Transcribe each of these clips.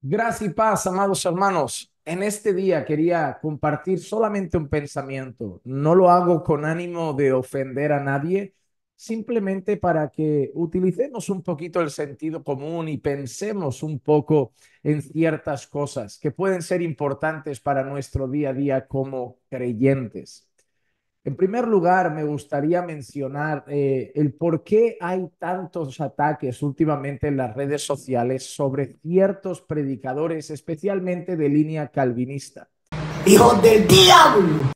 Gracias y paz, amados hermanos. En este día quería compartir solamente un pensamiento. No lo hago con ánimo de ofender a nadie, simplemente para que utilicemos un poquito el sentido común y pensemos un poco en ciertas cosas que pueden ser importantes para nuestro día a día como creyentes. En primer lugar, me gustaría mencionar eh, el por qué hay tantos ataques últimamente en las redes sociales sobre ciertos predicadores, especialmente de línea calvinista. Hijo del diablo!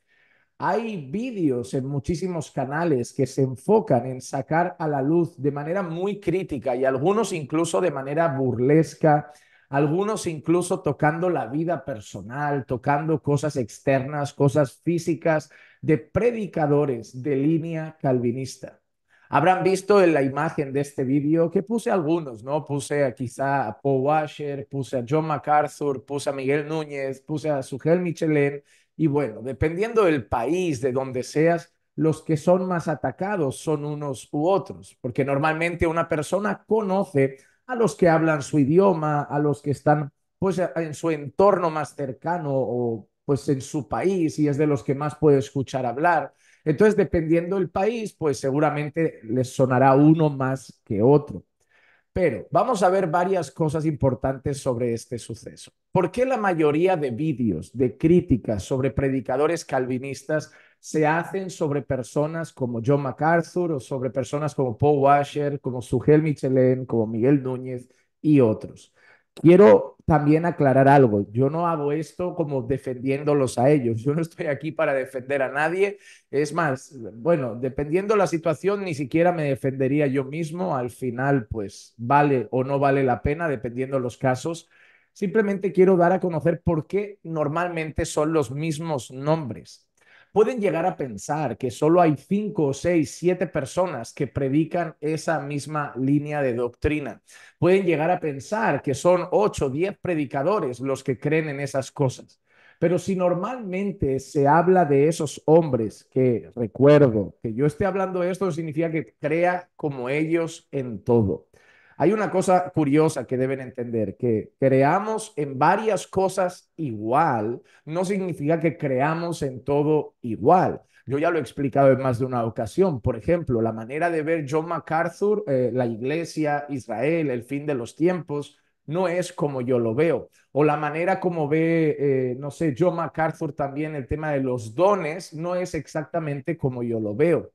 Hay vídeos en muchísimos canales que se enfocan en sacar a la luz de manera muy crítica y algunos incluso de manera burlesca algunos incluso tocando la vida personal, tocando cosas externas, cosas físicas de predicadores de línea calvinista. Habrán visto en la imagen de este vídeo que puse algunos, ¿no? Puse a, quizá a Paul Washer, puse a John MacArthur, puse a Miguel Núñez, puse a sugel Michelin. Y bueno, dependiendo del país, de donde seas, los que son más atacados son unos u otros, porque normalmente una persona conoce a los que hablan su idioma, a los que están pues en su entorno más cercano o pues en su país y es de los que más puede escuchar hablar. Entonces, dependiendo del país, pues seguramente les sonará uno más que otro. Pero vamos a ver varias cosas importantes sobre este suceso. ¿Por qué la mayoría de vídeos, de críticas sobre predicadores calvinistas se hacen sobre personas como John MacArthur o sobre personas como Paul Washer, como Sugel Michelin, como Miguel Núñez y otros? Quiero también aclarar algo. Yo no hago esto como defendiéndolos a ellos. Yo no estoy aquí para defender a nadie. Es más, bueno, dependiendo la situación, ni siquiera me defendería yo mismo. Al final, pues vale o no vale la pena, dependiendo los casos. Simplemente quiero dar a conocer por qué normalmente son los mismos nombres pueden llegar a pensar que solo hay cinco, seis, siete personas que predican esa misma línea de doctrina. Pueden llegar a pensar que son ocho, diez predicadores los que creen en esas cosas. Pero si normalmente se habla de esos hombres, que recuerdo que yo esté hablando de esto, significa que crea como ellos en todo. Hay una cosa curiosa que deben entender, que creamos en varias cosas igual, no significa que creamos en todo igual. Yo ya lo he explicado en más de una ocasión. Por ejemplo, la manera de ver John MacArthur, eh, la iglesia, Israel, el fin de los tiempos, no es como yo lo veo. O la manera como ve, eh, no sé, John MacArthur también el tema de los dones, no es exactamente como yo lo veo.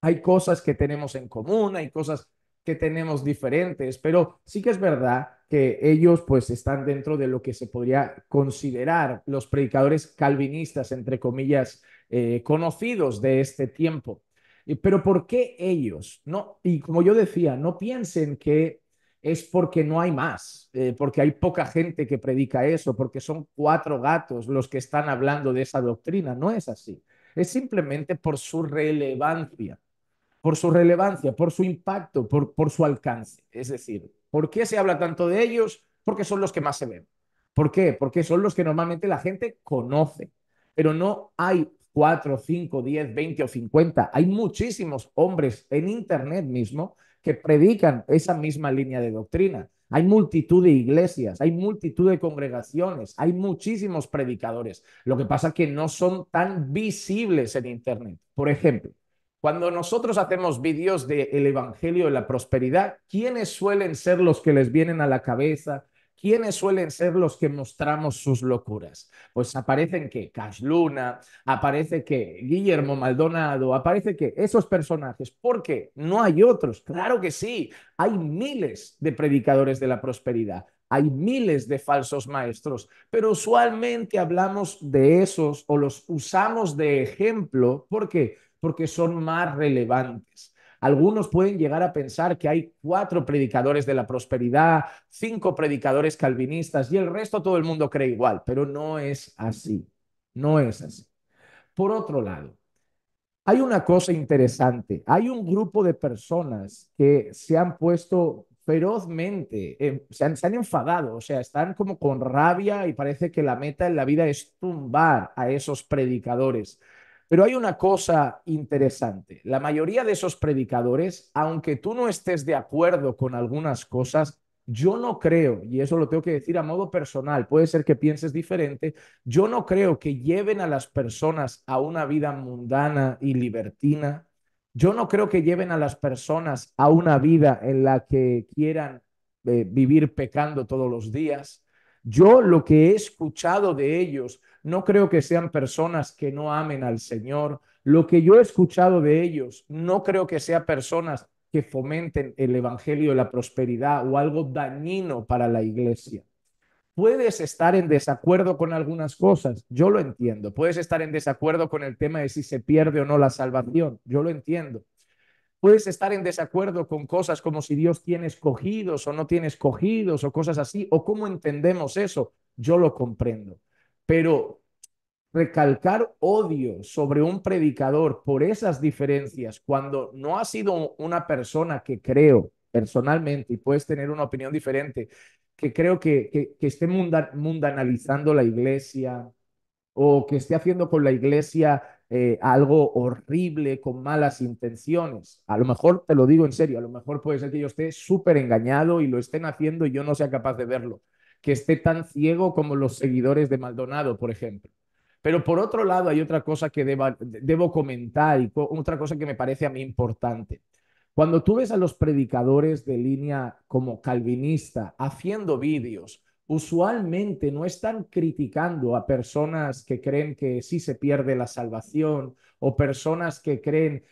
Hay cosas que tenemos en común, hay cosas que tenemos diferentes, pero sí que es verdad que ellos pues están dentro de lo que se podría considerar los predicadores calvinistas, entre comillas, eh, conocidos de este tiempo. Eh, pero ¿por qué ellos? No, y como yo decía, no piensen que es porque no hay más, eh, porque hay poca gente que predica eso, porque son cuatro gatos los que están hablando de esa doctrina. No es así. Es simplemente por su relevancia por su relevancia, por su impacto, por, por su alcance. Es decir, ¿por qué se habla tanto de ellos? Porque son los que más se ven. ¿Por qué? Porque son los que normalmente la gente conoce. Pero no hay 4, 5, 10, 20 o 50. Hay muchísimos hombres en Internet mismo que predican esa misma línea de doctrina. Hay multitud de iglesias, hay multitud de congregaciones, hay muchísimos predicadores. Lo que pasa es que no son tan visibles en Internet. Por ejemplo, cuando nosotros hacemos vídeos del Evangelio de la Prosperidad, ¿quiénes suelen ser los que les vienen a la cabeza? ¿Quiénes suelen ser los que mostramos sus locuras? Pues aparecen que Cash Luna, aparece que Guillermo Maldonado, aparece que esos personajes, porque no hay otros, claro que sí, hay miles de predicadores de la prosperidad, hay miles de falsos maestros, pero usualmente hablamos de esos o los usamos de ejemplo, porque porque son más relevantes. Algunos pueden llegar a pensar que hay cuatro predicadores de la prosperidad, cinco predicadores calvinistas y el resto todo el mundo cree igual, pero no es así, no es así. Por otro lado, hay una cosa interesante, hay un grupo de personas que se han puesto ferozmente, se, han, se han enfadado, o sea, están como con rabia y parece que la meta en la vida es tumbar a esos predicadores. Pero hay una cosa interesante. La mayoría de esos predicadores, aunque tú no estés de acuerdo con algunas cosas, yo no creo, y eso lo tengo que decir a modo personal, puede ser que pienses diferente, yo no creo que lleven a las personas a una vida mundana y libertina. Yo no creo que lleven a las personas a una vida en la que quieran eh, vivir pecando todos los días. Yo lo que he escuchado de ellos no creo que sean personas que no amen al Señor. Lo que yo he escuchado de ellos, no creo que sean personas que fomenten el Evangelio y la prosperidad o algo dañino para la iglesia. Puedes estar en desacuerdo con algunas cosas, yo lo entiendo. Puedes estar en desacuerdo con el tema de si se pierde o no la salvación, yo lo entiendo. Puedes estar en desacuerdo con cosas como si Dios tiene escogidos o no tiene escogidos o cosas así, o cómo entendemos eso, yo lo comprendo. Pero recalcar odio sobre un predicador por esas diferencias cuando no ha sido una persona que creo personalmente y puedes tener una opinión diferente, que creo que, esté mundanalizando la iglesia o que esté haciendo con la iglesia eh, algo horrible con malas intenciones. A lo mejor, te lo digo en serio, a lo mejor puede ser que yo esté súper engañado y lo estén haciendo y yo no sea capaz de verlo que esté tan ciego como los seguidores de Maldonado, por ejemplo. Pero por otro lado, hay otra cosa que debo comentar y otra cosa que me parece a mí importante. Cuando tú ves a los predicadores de línea como calvinista haciendo vídeos, usualmente no están criticando a personas que creen que sí se pierde la salvación o personas que creen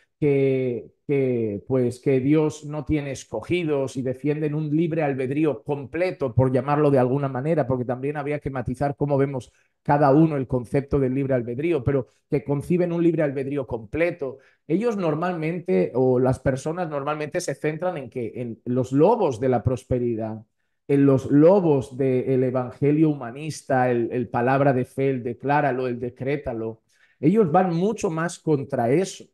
que, pues, que Dios no tiene escogidos y defienden un libre albedrío completo, por llamarlo de alguna manera, porque también había que matizar cómo vemos cada uno el concepto del libre albedrío, pero que conciben un libre albedrío completo. Ellos normalmente, o las personas normalmente se centran en que en los lobos de la prosperidad, en los lobos del evangelio humanista, el, palabra de fe, el decláralo, el decrétalo. Ellos van mucho más contra eso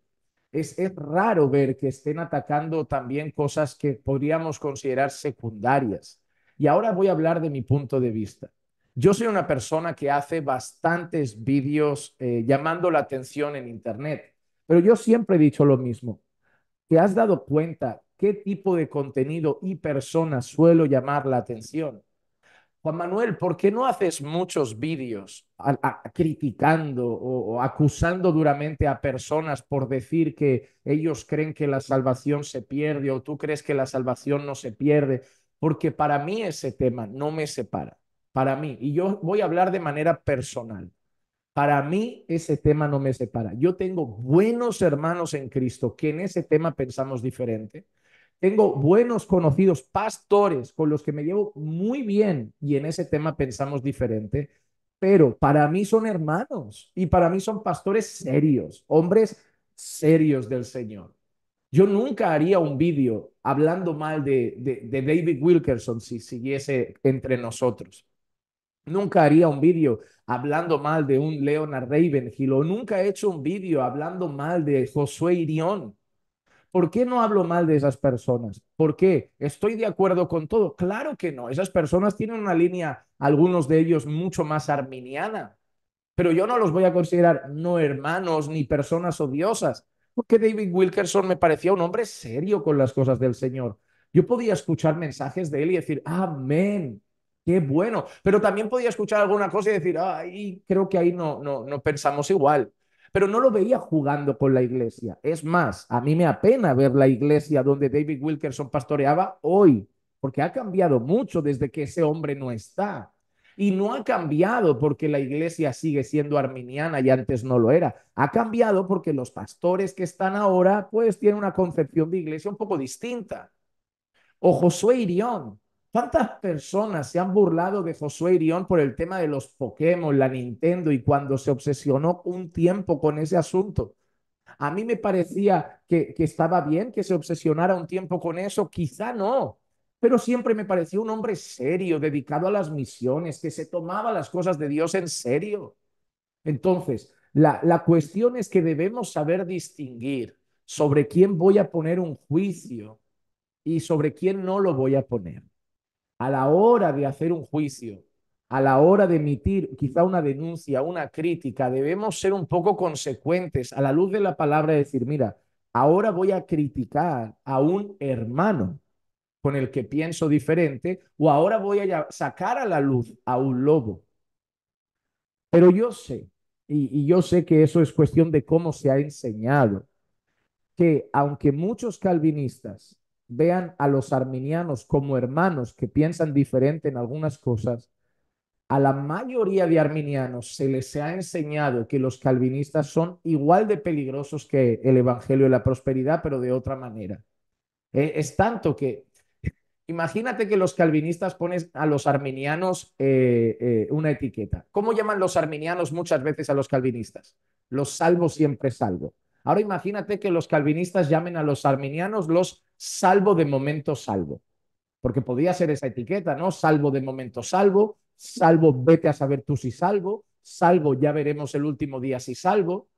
es, raro ver que estén atacando también cosas que podríamos considerar secundarias. Y ahora voy a hablar de mi punto de vista. Yo soy una persona que hace bastantes vídeos eh, llamando la atención en Internet, pero yo siempre he dicho lo mismo. ¿Te has dado cuenta qué tipo de contenido y personas suelo llamar la atención? Juan Manuel, ¿por qué no haces muchos vídeos criticando o, o, acusando duramente a personas por decir que ellos creen que la salvación se pierde o tú crees que la salvación no se pierde? Porque para mí ese tema no me separa, para mí, y yo voy a hablar de manera personal, para mí ese tema no me separa. Yo tengo buenos hermanos en Cristo que en ese tema pensamos diferente tengo buenos conocidos, pastores, con los que me llevo muy bien y en ese tema pensamos diferente, pero para mí son hermanos y para mí son pastores serios, hombres serios del Señor. Yo nunca haría un vídeo hablando mal de, David Wilkerson si siguiese entre nosotros. Nunca haría un vídeo hablando mal de un Leonard Ravenhill o nunca he hecho un vídeo hablando mal de Josué Irión ¿Por qué no hablo mal de esas personas? ¿Por qué? ¿Estoy de acuerdo con todo? Claro que no. Esas personas tienen una línea, algunos de ellos, mucho más arminiana. Pero yo no los voy a considerar no hermanos ni personas odiosas, porque David Wilkerson me parecía un hombre serio con las cosas del Señor. Yo podía escuchar mensajes de él y decir, amén, qué bueno. Pero también podía escuchar alguna cosa y decir, ay, creo que ahí no, no, no pensamos igual pero no lo veía jugando con la iglesia. Es más, a mí me apena ver la iglesia donde David Wilkerson pastoreaba hoy, porque ha cambiado mucho desde que ese hombre no está. Y no ha cambiado porque la iglesia sigue siendo arminiana y antes no lo era. Ha cambiado porque los pastores que están ahora, pues tienen una concepción de iglesia un poco distinta. O Josué Irión, ¿Cuántas personas se han burlado de Josué Irión por el tema de los Pokémon, la Nintendo y cuando se obsesionó un tiempo con ese asunto? A mí me parecía que, estaba bien que se obsesionara un tiempo con eso, quizá no, pero siempre me pareció un hombre serio, dedicado a las misiones, que se tomaba las cosas de Dios en serio. Entonces, la cuestión es que debemos saber distinguir sobre quién voy a poner un juicio y sobre quién no lo voy a poner a la hora de hacer un juicio, a la hora de emitir quizá una denuncia, una crítica, debemos ser un poco consecuentes a la luz de la palabra y decir, mira, ahora voy a criticar a un hermano con el que pienso diferente o ahora voy a sacar a la luz a un lobo. Pero yo sé, y, y yo sé que eso es cuestión de cómo se ha enseñado, que aunque muchos calvinistas vean a los arminianos como hermanos que piensan diferente en algunas cosas, a la mayoría de arminianos se les ha enseñado que los calvinistas son igual de peligrosos que el Evangelio de la Prosperidad, pero de otra manera. Eh, es tanto que, imagínate que los calvinistas ponen a los arminianos eh, eh, una etiqueta. ¿Cómo llaman los arminianos muchas veces a los calvinistas? Los salvo siempre salvo. Ahora imagínate que los calvinistas llamen a los arminianos los salvo de momento salvo, porque podía ser esa etiqueta, ¿no? Salvo de momento salvo, salvo vete a saber tú si salvo, salvo ya veremos el último día si salvo,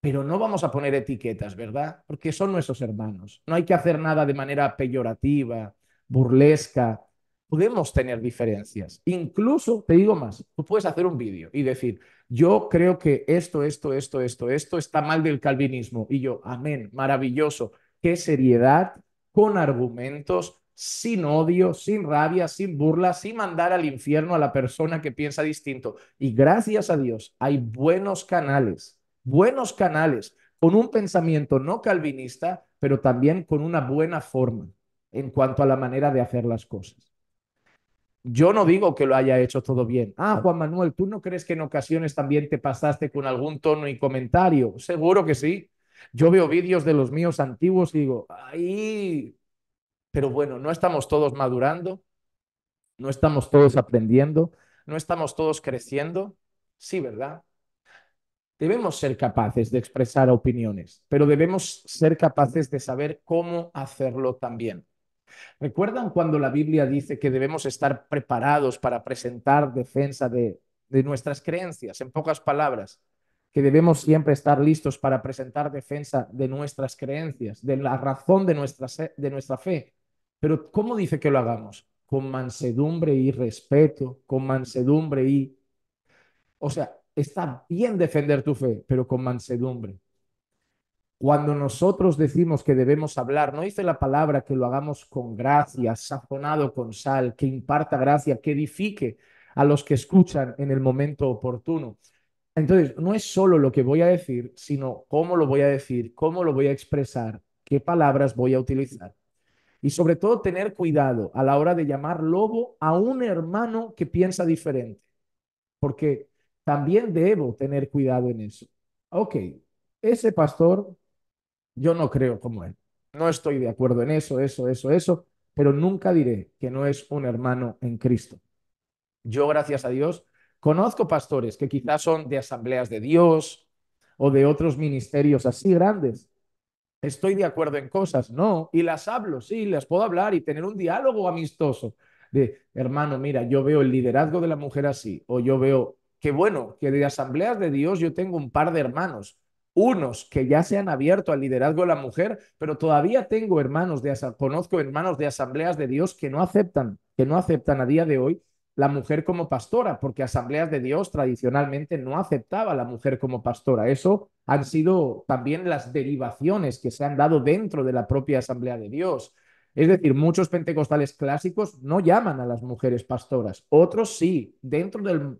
pero no vamos a poner etiquetas, ¿verdad? Porque son nuestros hermanos. No hay que hacer nada de manera peyorativa, burlesca, podemos tener diferencias. Incluso, te digo más, tú puedes hacer un vídeo y decir, yo creo que esto, esto, esto, esto, esto está mal del calvinismo. Y yo, amén, maravilloso. Qué seriedad, con argumentos, sin odio, sin rabia, sin burla, sin mandar al infierno a la persona que piensa distinto. Y gracias a Dios hay buenos canales, buenos canales, con un pensamiento no calvinista, pero también con una buena forma en cuanto a la manera de hacer las cosas. Yo no digo que lo haya hecho todo bien. Ah, Juan Manuel, ¿tú no crees que en ocasiones también te pasaste con algún tono y comentario? Seguro que sí. Yo veo vídeos de los míos antiguos y digo, ahí. Pero bueno, no estamos todos madurando, no estamos todos aprendiendo, no estamos todos creciendo. Sí, ¿verdad? Debemos ser capaces de expresar opiniones, pero debemos ser capaces de saber cómo hacerlo también. ¿Recuerdan cuando la Biblia dice que debemos estar preparados para presentar defensa de, nuestras creencias? En pocas palabras, que debemos siempre estar listos para presentar defensa de nuestras creencias, de la razón de de nuestra fe. Pero ¿cómo dice que lo hagamos? Con mansedumbre y respeto, con mansedumbre y... O sea, está bien defender tu fe, pero con mansedumbre. Cuando nosotros decimos que debemos hablar, no dice la palabra que lo hagamos con gracia, sazonado con sal, que imparta gracia, que edifique a los que escuchan en el momento oportuno. Entonces, no es solo lo que voy a decir, sino cómo lo voy a decir, cómo lo voy a expresar, qué palabras voy a utilizar. Y sobre todo tener cuidado a la hora de llamar lobo a un hermano que piensa diferente, porque también debo tener cuidado en eso. Ok, ese pastor yo no creo como él. No estoy de acuerdo en eso, eso, eso, eso, pero nunca diré que no es un hermano en Cristo. Yo, gracias a Dios, conozco pastores que quizás son de asambleas de Dios o de otros ministerios así grandes. Estoy de acuerdo en cosas, no, y las hablo, sí, las puedo hablar y tener un diálogo amistoso de, hermano, mira, yo veo el liderazgo de la mujer así, o yo veo, qué bueno, que de asambleas de Dios yo tengo un par de hermanos unos que ya se han abierto al liderazgo de la mujer, pero todavía tengo hermanos de conozco hermanos de asambleas de Dios que no aceptan, que no aceptan a día de hoy la mujer como pastora, porque asambleas de Dios tradicionalmente no aceptaba a la mujer como pastora. Eso han sido también las derivaciones que se han dado dentro de la propia asamblea de Dios. Es decir, muchos pentecostales clásicos no llaman a las mujeres pastoras, otros sí, dentro del,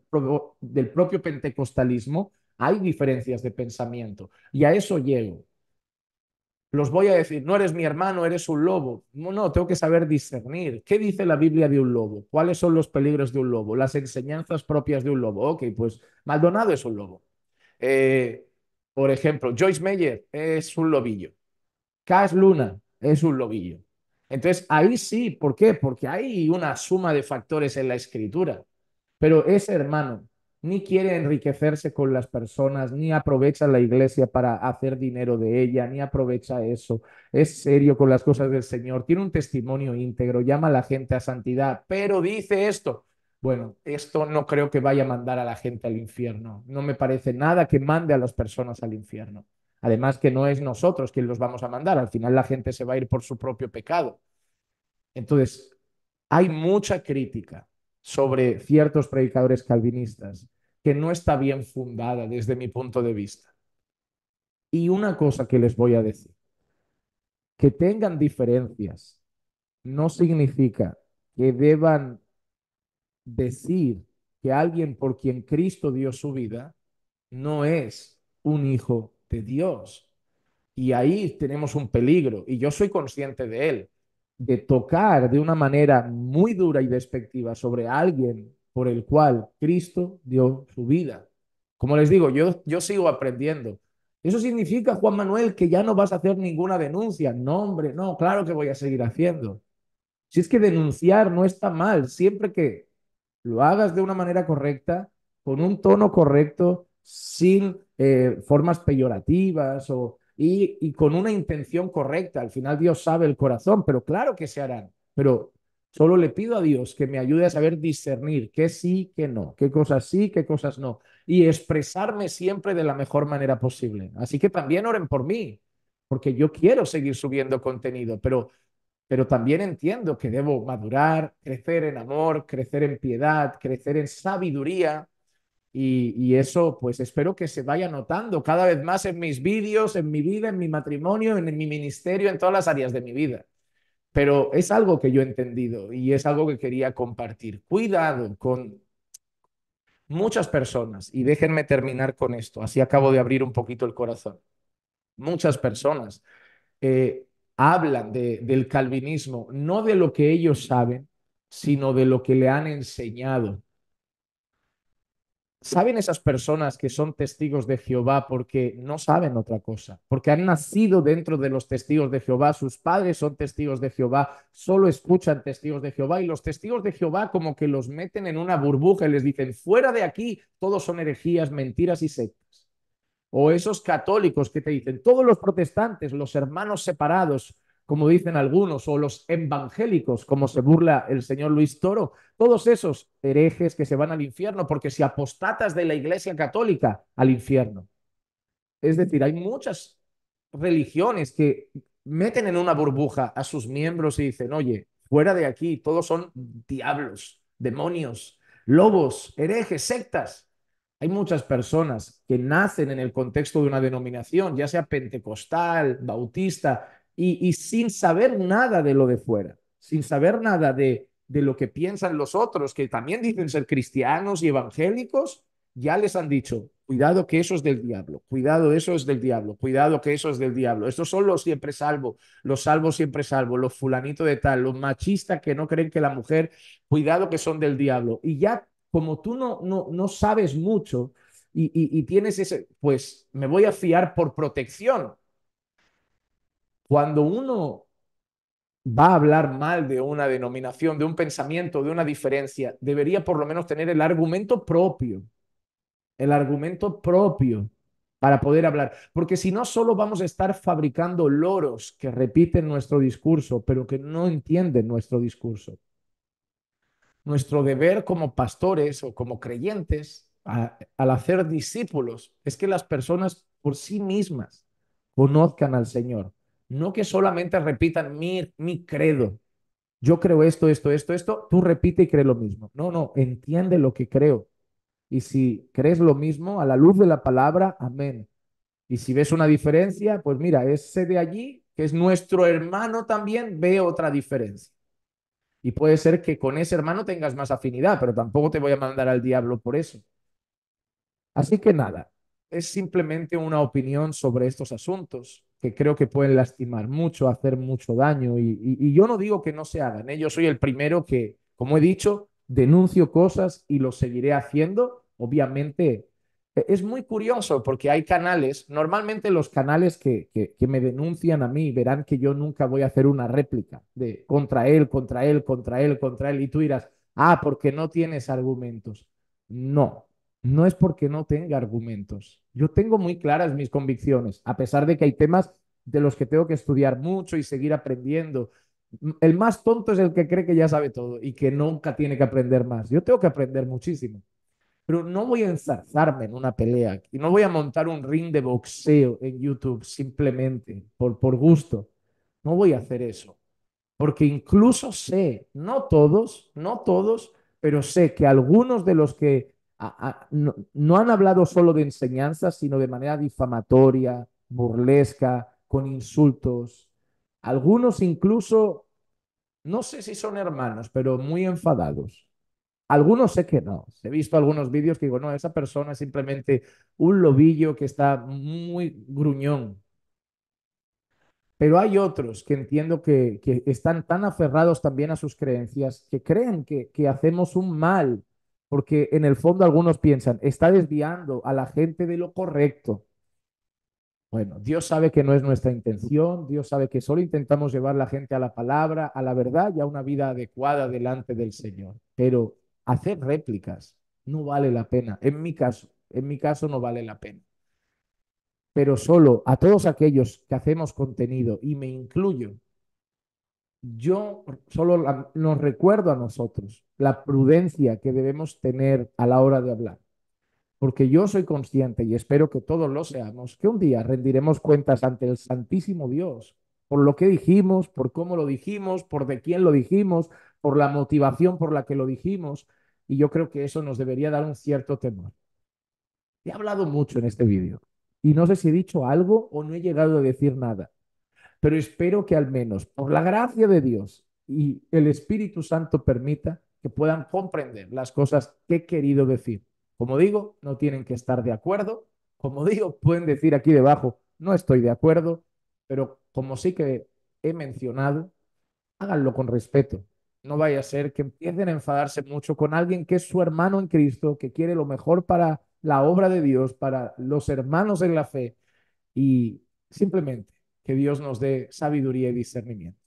del propio pentecostalismo hay diferencias de pensamiento y a eso llego. Los voy a decir, no eres mi hermano, eres un lobo. No, no, tengo que saber discernir. ¿Qué dice la Biblia de un lobo? ¿Cuáles son los peligros de un lobo? Las enseñanzas propias de un lobo. Ok, pues Maldonado es un lobo. Eh, por ejemplo, Joyce Meyer es un lobillo. Cash Luna es un lobillo. Entonces, ahí sí, ¿por qué? Porque hay una suma de factores en la escritura. Pero ese hermano ni quiere enriquecerse con las personas, ni aprovecha la iglesia para hacer dinero de ella, ni aprovecha eso. Es serio con las cosas del Señor, tiene un testimonio íntegro, llama a la gente a santidad, pero dice esto. Bueno, esto no creo que vaya a mandar a la gente al infierno. No me parece nada que mande a las personas al infierno. Además que no es nosotros quien los vamos a mandar. Al final la gente se va a ir por su propio pecado. Entonces, hay mucha crítica sobre ciertos predicadores calvinistas que no está bien fundada desde mi punto de vista. Y una cosa que les voy a decir, que tengan diferencias no significa que deban decir que alguien por quien Cristo dio su vida no es un hijo de Dios. Y ahí tenemos un peligro, y yo soy consciente de él de tocar de una manera muy dura y despectiva sobre alguien por el cual Cristo dio su vida. Como les digo, yo, yo sigo aprendiendo. Eso significa, Juan Manuel, que ya no vas a hacer ninguna denuncia. No, hombre, no, claro que voy a seguir haciendo. Si es que denunciar no está mal, siempre que lo hagas de una manera correcta, con un tono correcto, sin eh, formas peyorativas o y, con una intención correcta. Al final Dios sabe el corazón, pero claro que se harán. Pero Solo le pido a Dios que me ayude a saber discernir qué sí, qué no, qué cosas sí, qué cosas no, y expresarme siempre de la mejor manera posible. Así que también oren por mí, porque yo quiero seguir subiendo contenido, pero, pero también entiendo que debo madurar, crecer en amor, crecer en piedad, crecer en sabiduría, y, eso, pues espero que se vaya notando cada vez más en mis vídeos, en mi vida, en mi matrimonio, en mi ministerio, en todas las áreas de mi vida. Pero es algo que yo he entendido y es algo que quería compartir. Cuidado con muchas personas, y déjenme terminar con esto, así acabo de abrir un poquito el corazón. Muchas personas eh, hablan del calvinismo, no de lo que ellos saben, sino de lo que le han enseñado ¿Saben esas personas que son testigos de Jehová porque no saben otra cosa? Porque han nacido dentro de los testigos de Jehová, sus padres son testigos de Jehová, solo escuchan testigos de Jehová y los testigos de Jehová como que los meten en una burbuja y les dicen, fuera de aquí, todos son herejías, mentiras y sectas. O esos católicos que te dicen, todos los protestantes, los hermanos separados, como dicen algunos, o los evangélicos, como se burla el señor Luis Toro, todos esos herejes que se van al infierno, porque si apostatas de la Iglesia Católica, al infierno. Es decir, hay muchas religiones que meten en una burbuja a sus miembros y dicen, oye, fuera de aquí, todos son diablos, demonios, lobos, herejes, sectas. Hay muchas personas que nacen en el contexto de una denominación, ya sea pentecostal, bautista, y, sin saber nada de lo de fuera, sin saber nada de, de lo que piensan los otros, que también dicen ser cristianos y evangélicos, ya les han dicho, cuidado que eso es del diablo, cuidado eso es del diablo, cuidado que eso es del diablo. Estos son los siempre salvo, los salvos siempre salvo, los fulanitos de tal, los machistas que no creen que la mujer, cuidado que son del diablo. Y ya como tú no, no, no sabes mucho y, y tienes ese, pues me voy a fiar por protección cuando uno va a hablar mal de una denominación, de un pensamiento, de una diferencia, debería por lo menos tener el argumento propio, el argumento propio para poder hablar, porque si no solo vamos a estar fabricando loros que repiten nuestro discurso, pero que no entienden nuestro discurso. Nuestro deber como pastores o como creyentes al hacer discípulos es que las personas por sí mismas conozcan al Señor no que solamente repitan mi, mi credo. Yo creo esto, esto, esto, esto. Tú repite y cree lo mismo. No, no, entiende lo que creo. Y si crees lo mismo, a la luz de la palabra, amén. Y si ves una diferencia, pues mira, ese de allí, que es nuestro hermano también, ve otra diferencia. Y puede ser que con ese hermano tengas más afinidad, pero tampoco te voy a mandar al diablo por eso. Así que nada, es simplemente una opinión sobre estos asuntos que creo que pueden lastimar mucho, hacer mucho daño. Y, yo no digo que no se hagan, ¿eh? yo soy el primero que, como he dicho, denuncio cosas y lo seguiré haciendo. Obviamente, e-, es muy curioso porque hay canales, normalmente los canales que, que me denuncian a mí verán que yo nunca voy a hacer una réplica de contra él, contra él, contra él, contra él, y tú dirás, ah, porque no tienes argumentos. No, no es porque no tenga argumentos. Yo tengo muy claras mis convicciones, a pesar de que hay temas de los que tengo que estudiar mucho y seguir aprendiendo. El más tonto es el que cree que ya sabe todo y que nunca tiene que aprender más. Yo tengo que aprender muchísimo, pero no voy a enzarzarme en una pelea y no voy a montar un ring de boxeo en YouTube simplemente por, por gusto. No voy a hacer eso, porque incluso sé, no todos, no todos, pero sé que algunos de los que no, han hablado solo de enseñanzas, sino de manera difamatoria, burlesca, con insultos. Algunos incluso, no sé si son hermanos, pero muy enfadados. Algunos sé que no. He visto algunos vídeos que digo, no, esa persona es simplemente un lobillo que está muy gruñón. Pero hay otros que entiendo que, están tan aferrados también a sus creencias que creen que hacemos un mal porque en el fondo algunos piensan, está desviando a la gente de lo correcto. Bueno, Dios sabe que no es nuestra intención, Dios sabe que solo intentamos llevar la gente a la palabra, a la verdad y a una vida adecuada delante del Señor. Pero hacer réplicas no vale la pena. En mi caso, en mi caso no vale la pena. Pero solo a todos aquellos que hacemos contenido, y me incluyo, yo solo nos recuerdo a nosotros la prudencia que debemos tener a la hora de hablar, porque yo soy consciente y espero que todos lo seamos, que un día rendiremos cuentas ante el Santísimo Dios por lo que dijimos, por cómo lo dijimos, por de quién lo dijimos, por la motivación por la que lo dijimos, y yo creo que eso nos debería dar un cierto temor. He hablado mucho en este vídeo y no sé si he dicho algo o no he llegado a decir nada pero espero que al menos por la gracia de Dios y el Espíritu Santo permita que puedan comprender las cosas que he querido decir. Como digo, no tienen que estar de acuerdo. Como digo, pueden decir aquí debajo, no estoy de acuerdo, pero como sí que he mencionado, háganlo con respeto. No vaya a ser que empiecen a enfadarse mucho con alguien que es su hermano en Cristo, que quiere lo mejor para la obra de Dios, para los hermanos en la fe. Y simplemente que Dios nos dé sabiduría y discernimiento.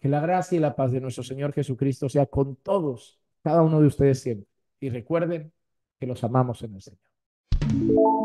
Que la gracia y la paz de nuestro Señor Jesucristo sea con todos, cada uno de ustedes siempre. Y recuerden que los amamos en el Señor.